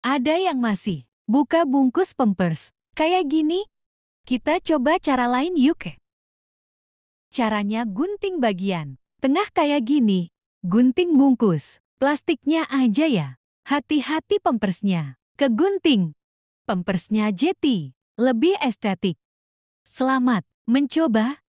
Ada yang masih. Buka bungkus pempers. Kayak gini. Kita coba cara lain yuk. Caranya gunting bagian. Tengah kayak gini. Gunting bungkus. Plastiknya aja ya. Hati-hati pempersnya. Kegunting. Pempersnya jeti. Lebih estetik. Selamat mencoba.